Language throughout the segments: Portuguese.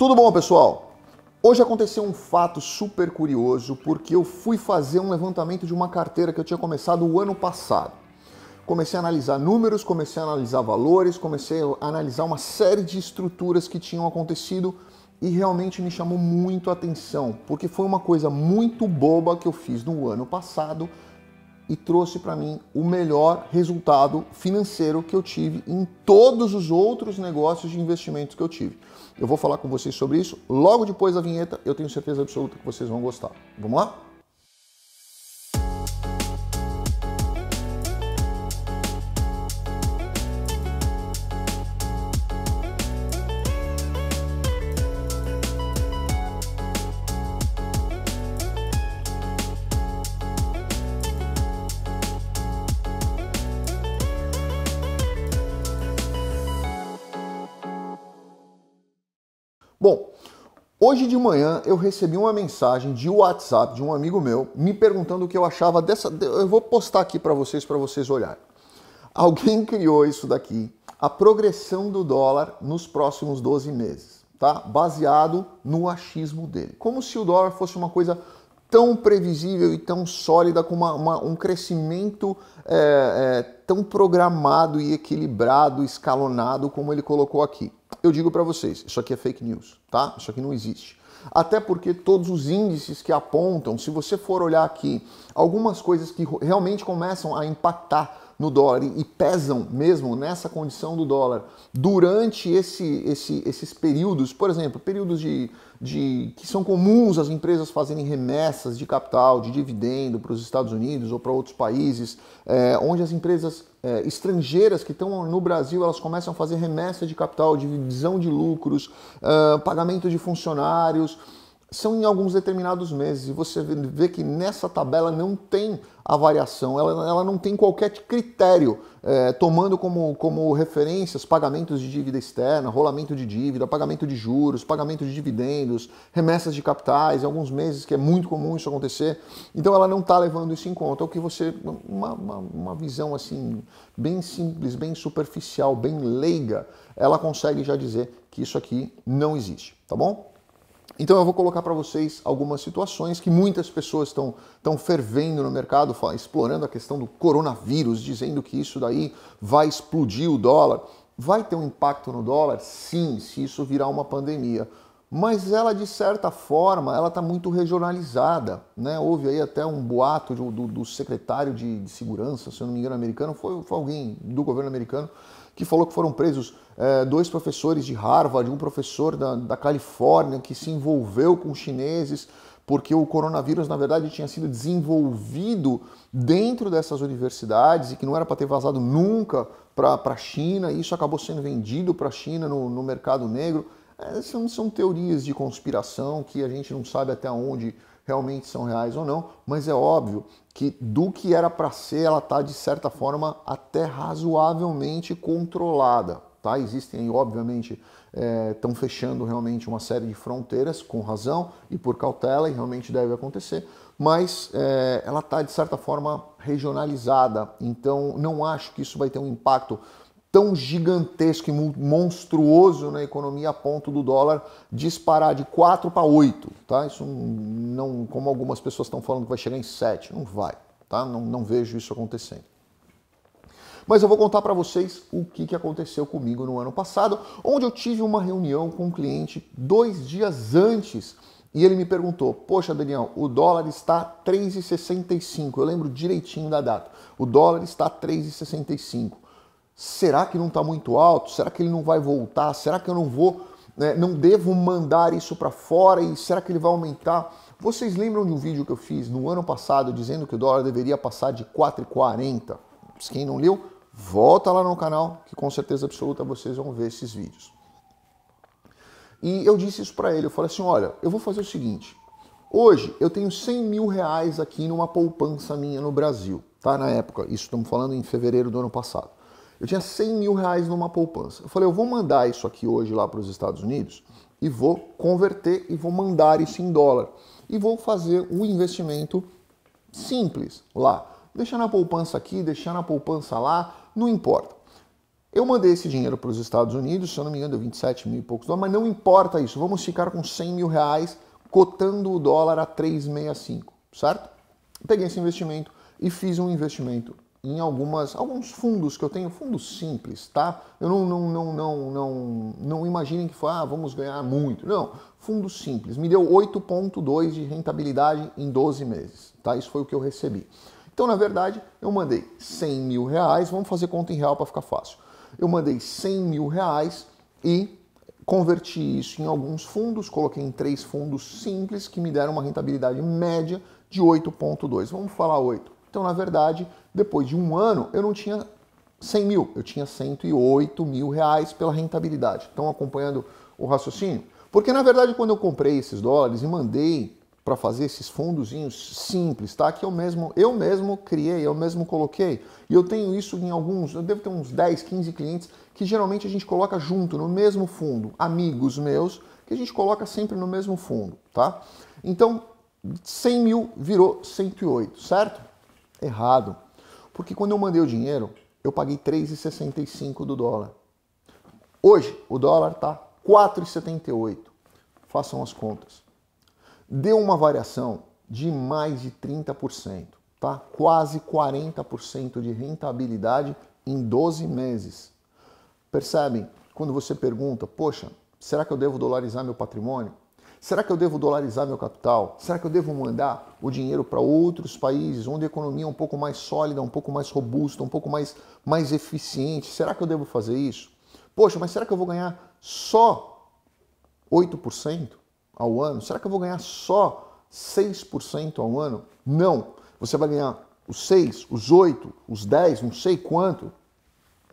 Tudo bom, pessoal? Hoje aconteceu um fato super curioso porque eu fui fazer um levantamento de uma carteira que eu tinha começado o ano passado. Comecei a analisar números, comecei a analisar valores, comecei a analisar uma série de estruturas que tinham acontecido e realmente me chamou muito a atenção, porque foi uma coisa muito boba que eu fiz no ano passado e trouxe para mim o melhor resultado financeiro que eu tive em todos os outros negócios de investimentos que eu tive. Eu vou falar com vocês sobre isso logo depois da vinheta, eu tenho certeza absoluta que vocês vão gostar. Vamos lá? Bom, hoje de manhã eu recebi uma mensagem de WhatsApp de um amigo meu me perguntando o que eu achava dessa. Eu vou postar aqui para vocês, para vocês olharem. Alguém criou isso daqui, a progressão do dólar nos próximos 12 meses, tá? Baseado no achismo dele. Como se o dólar fosse uma coisa tão previsível e tão sólida, com uma, uma, um crescimento é, é, tão programado e equilibrado, escalonado como ele colocou aqui. Eu digo para vocês, isso aqui é fake news, tá? Isso aqui não existe. Até porque todos os índices que apontam, se você for olhar aqui, algumas coisas que realmente começam a impactar no dólar e pesam mesmo nessa condição do dólar durante esse, esse, esses períodos, por exemplo, períodos de, de que são comuns as empresas fazerem remessas de capital, de dividendo para os Estados Unidos ou para outros países, é, onde as empresas é, estrangeiras que estão no Brasil elas começam a fazer remessa de capital, divisão de lucros, uh, pagamento de funcionários são em alguns determinados meses. E você vê que nessa tabela não tem a variação, ela, ela não tem qualquer critério, é, tomando como, como referências pagamentos de dívida externa, rolamento de dívida, pagamento de juros, pagamento de dividendos, remessas de capitais, em alguns meses que é muito comum isso acontecer. Então ela não está levando isso em conta. É o que você. Uma, uma, uma visão assim, bem simples, bem superficial, bem leiga, ela consegue já dizer que isso aqui não existe, tá bom? Então eu vou colocar para vocês algumas situações que muitas pessoas estão tão fervendo no mercado, explorando a questão do coronavírus, dizendo que isso daí vai explodir o dólar. Vai ter um impacto no dólar? Sim, se isso virar uma pandemia mas ela de certa forma ela está muito regionalizada, né? Houve aí até um boato do, do, do secretário de, de, segurança, se eu não me engano, americano, foi, foi, alguém do governo americano que falou que foram presos é, dois professores de Harvard, um professor da, da Califórnia que se envolveu com chineses porque o coronavírus na verdade tinha sido desenvolvido dentro dessas universidades e que não era para ter vazado nunca para a China. E isso acabou sendo vendido para a China no, no mercado negro. É, são, são teorias de conspiração que a gente não sabe até onde realmente são reais ou não, mas é óbvio que do que era para ser, ela está de certa forma até razoavelmente controlada. Tá? Existem, obviamente, estão é, fechando realmente uma série de fronteiras com razão e por cautela, e realmente deve acontecer, mas é, ela está de certa forma regionalizada, então não acho que isso vai ter um impacto tão gigantesco e monstruoso na economia a ponto do dólar disparar de 4 para 8, tá? Isso não, como algumas pessoas estão falando que vai chegar em 7, não vai, tá? Não, não vejo isso acontecendo. Mas eu vou contar para vocês o que, que aconteceu comigo no ano passado, onde eu tive uma reunião com um cliente dois dias antes e ele me perguntou: Poxa, Daniel, o dólar está 3,65. Eu lembro direitinho da data. O dólar está 3,65 será que não está muito alto? Será que ele não vai voltar? Será que eu não vou, né, não devo mandar isso para fora? E será que ele vai aumentar? Vocês lembram de um vídeo que eu fiz no ano passado dizendo que o dólar deveria passar de 4,40? Quem não leu, volta lá no canal que com certeza absoluta vocês vão ver esses vídeos. E eu disse isso para ele, eu falei assim, olha, eu vou fazer o seguinte, hoje eu tenho 100 mil reais aqui numa poupança minha no Brasil, tá? Na época, isso estamos falando em fevereiro do ano passado. Eu tinha 100 mil reais numa poupança. Eu falei, eu vou mandar isso aqui hoje lá para os Estados Unidos e vou converter e vou mandar isso em dólar. E vou fazer um investimento simples lá. Deixar na poupança aqui, deixar na poupança lá, não importa. Eu mandei esse dinheiro para os Estados Unidos, se eu não me engano, deu 27 mil e poucos dólares, mas não importa isso. Vamos ficar com 100 mil reais, cotando o dólar a 3,65, certo? Peguei esse investimento e fiz um investimento em algumas alguns fundos que eu tenho, fundos simples, tá? Eu não não não não não, não imaginem que foi, ah, vamos ganhar muito. Não, fundos simples. Me deu 8.2 de rentabilidade em 12 meses, tá? Isso foi o que eu recebi. Então, na verdade, eu mandei 100 mil reais, vamos fazer conta em real para ficar fácil. Eu mandei 100 mil reais e converti isso em alguns fundos, coloquei em três fundos simples que me deram uma rentabilidade média de 8.2. Vamos falar 8 então, na verdade, depois de um ano, eu não tinha 100 mil, eu tinha 108 mil reais pela rentabilidade. Estão acompanhando o raciocínio? Porque, na verdade, quando eu comprei esses dólares e mandei para fazer esses fundozinhos simples, tá? Que eu mesmo, eu mesmo criei, eu mesmo coloquei. E eu tenho isso em alguns, eu devo ter uns 10, 15 clientes que geralmente a gente coloca junto no mesmo fundo, amigos meus, que a gente coloca sempre no mesmo fundo, tá? Então, 100 mil virou 108, certo? Errado. Porque quando eu mandei o dinheiro, eu paguei 3,65 do dólar. Hoje, o dólar está 4,78. Façam as contas. Deu uma variação de mais de 30%, tá? Quase 40% de rentabilidade em 12 meses. Percebem? Quando você pergunta, poxa, será que eu devo dolarizar meu patrimônio? Será que eu devo dolarizar meu capital? Será que eu devo mandar o dinheiro para outros países onde a economia é um pouco mais sólida, um pouco mais robusta, um pouco mais, mais eficiente? Será que eu devo fazer isso? Poxa, mas será que eu vou ganhar só 8% ao ano? Será que eu vou ganhar só 6% ao ano? Não. Você vai ganhar os 6, os 8, os 10, não sei quanto,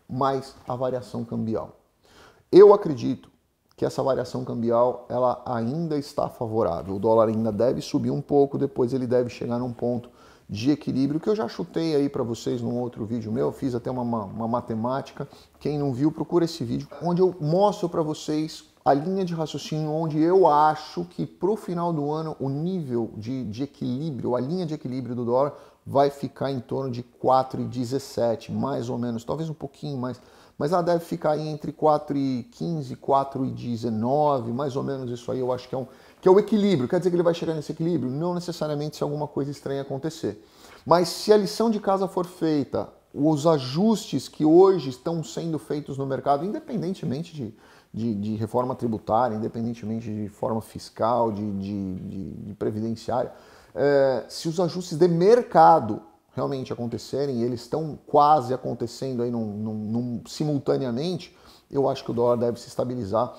mais a variação cambial. Eu acredito que essa variação cambial ela ainda está favorável. O dólar ainda deve subir um pouco, depois ele deve chegar num ponto de equilíbrio que eu já chutei aí para vocês num outro vídeo meu, fiz até uma, uma, matemática. Quem não viu, procura esse vídeo onde eu mostro para vocês a linha de raciocínio onde eu acho que para o final do ano o nível de, de equilíbrio, a linha de equilíbrio do dólar vai ficar em torno de 4,17, mais ou menos, talvez um pouquinho mais, mas ela deve ficar aí entre 4,15 e 4,19, mais ou menos isso aí eu acho que é, um, que é o equilíbrio. Quer dizer que ele vai chegar nesse equilíbrio? Não necessariamente se alguma coisa estranha acontecer. Mas se a lição de casa for feita, os ajustes que hoje estão sendo feitos no mercado, independentemente de, de, de reforma tributária, independentemente de reforma fiscal, de, de, de previdenciária, é, se os ajustes de mercado realmente acontecerem, eles estão quase acontecendo aí num, num, num, simultaneamente, eu acho que o dólar deve se estabilizar.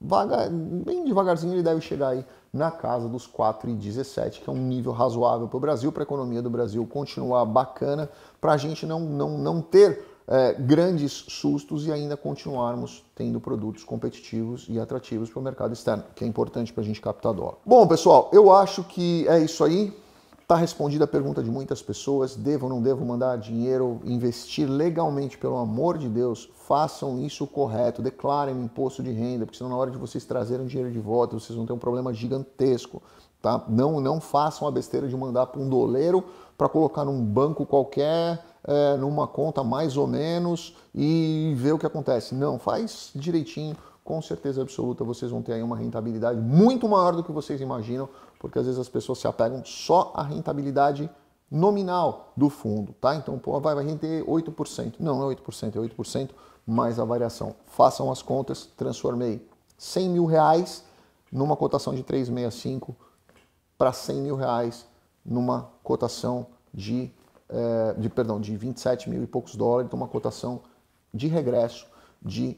Vaga, bem devagarzinho ele deve chegar aí na casa dos 4,17, que é um nível razoável para o Brasil, para a economia do Brasil continuar bacana, para a gente não, não, não ter é, grandes sustos e ainda continuarmos tendo produtos competitivos e atrativos para o mercado externo, que é importante para a gente captar dólar. Bom, pessoal, eu acho que é isso aí. Está respondida a pergunta de muitas pessoas: devo ou não devo mandar dinheiro, investir legalmente, pelo amor de Deus, façam isso correto, declarem um imposto de renda, porque senão na hora de vocês trazerem dinheiro de volta, vocês vão ter um problema gigantesco. Tá? Não, não façam a besteira de mandar para um doleiro para colocar num banco qualquer é, numa conta mais ou menos e ver o que acontece. Não, faz direitinho, com certeza absoluta vocês vão ter aí uma rentabilidade muito maior do que vocês imaginam, porque às vezes as pessoas se apegam só à rentabilidade nominal do fundo, tá? Então, pô, vai, vai render 8%. Não, não é 8%, é 8% mais a variação. Façam as contas, transformei 100 mil reais numa cotação de 365 para 100 mil reais numa cotação de é, de perdão, de 27 mil e poucos dólares, então uma cotação de regresso de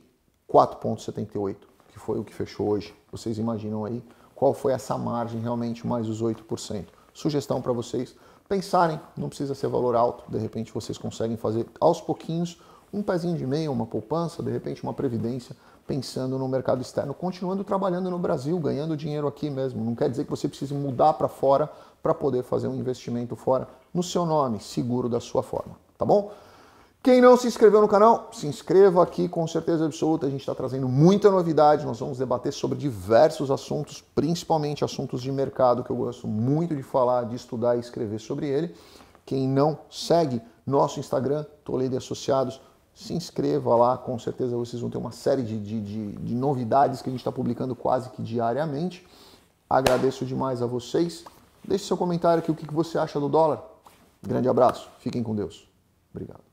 4,78, que foi o que fechou hoje. Vocês imaginam aí qual foi essa margem realmente mais os 8%. Sugestão para vocês pensarem, não precisa ser valor alto, de repente vocês conseguem fazer aos pouquinhos um pezinho de meia, uma poupança, de repente uma previdência pensando no mercado externo, continuando trabalhando no Brasil, ganhando dinheiro aqui mesmo. Não quer dizer que você precise mudar para fora para poder fazer um investimento fora no seu nome, seguro da sua forma, tá bom? Quem não se inscreveu no canal, se inscreva aqui com certeza absoluta. A gente está trazendo muita novidade. Nós vamos debater sobre diversos assuntos, principalmente assuntos de mercado, que eu gosto muito de falar, de estudar e escrever sobre ele. Quem não segue nosso Instagram, Toledo Associados, se inscreva lá, com certeza vocês vão ter uma série de, de, de, de novidades que a gente está publicando quase que diariamente. Agradeço demais a vocês. Deixe seu comentário aqui o que você acha do dólar. Grande abraço, fiquem com Deus. Obrigado.